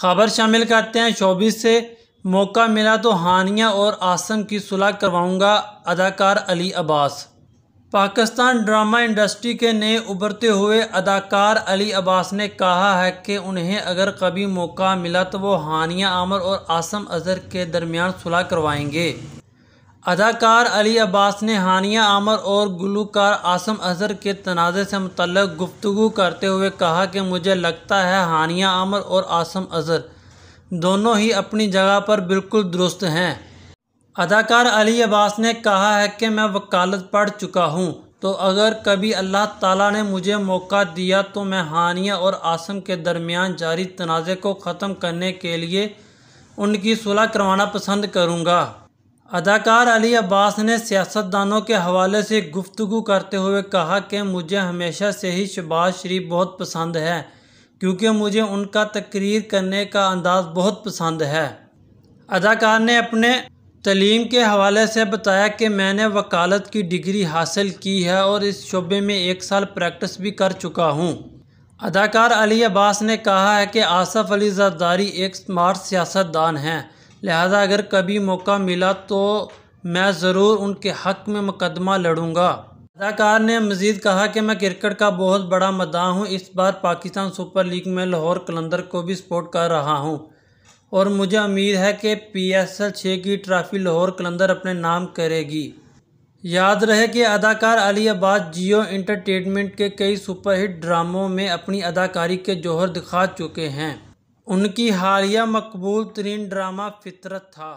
खबर शामिल करते हैं चौबीस से मौका मिला तो हानिया और आसम की सुलह करवाऊंगा अदाकार अली अब्बास पाकिस्तान ड्रामा इंडस्ट्री के नए उभरते हुए अदाकार अली अब्बास ने कहा है कि उन्हें अगर कभी मौका मिला तो वो हानिया आमर और आसम अजहर के दरमियान सुलह करवाएंगे अदाकार अली अब्बास ने हानिया आमर और गुलकार आसम अजहर के तनाज़े से मुतल गुफ्तु करते हुए कहा कि मुझे लगता है हानिया आमर और आसम अजहर दोनों ही अपनी जगह पर बिल्कुल दुरुस्त हैं अदाकार अली अब्बास ने कहा है कि मैं वकालत पढ़ चुका हूँ तो अगर कभी अल्लाह ताला ने मुझे मौका दिया तो मैं हानिया और आसम के दरमियान जारी तनाज़े को ख़त्म करने के लिए उनकी सुलह करवाना पसंद करूँगा अदाकार अली अब्बास ने सियासतदानों के हवाले से गुफ्तु करते हुए कहा कि मुझे हमेशा से ही शहबाज शरीफ बहुत पसंद है क्योंकि मुझे उनका तकरीर करने का अंदाज़ बहुत पसंद है अदाकार ने अपने तलीम के हवाले से बताया कि मैंने वकालत की डिग्री हासिल की है और इस शोबे में एक साल प्रैक्टिस भी कर चुका हूँ अदाकार अली अब्बास ने कहा है कि आसफ़ अली जरदारी एक स्मार्ट सियासतदान हैं लिहाजा अगर कभी मौका मिला तो मैं ज़रूर उनके हक़ में मुकदमा लड़ूँगा अदाकार ने मज़ीद कहा कि मैं क्रिकेट का बहुत बड़ा मदा हूँ इस बार पाकिस्तान सुपर लीग में लाहौर कलंदर को भी सपोर्ट कर रहा हूँ और मुझे उम्मीद है कि पी एस एल छः की ट्रॉफ़ी लाहौर कलंदर अपने नाम करेगी याद रहे कि अदाकार अली अब्बास जियो इंटरटेनमेंट के कई सुपरहिट ड्रामों में अपनी अदाकारी के जौहर दिखा चुके हैं उनकी हालिया मकबूल तरीन ड्रामा फ़ितरत था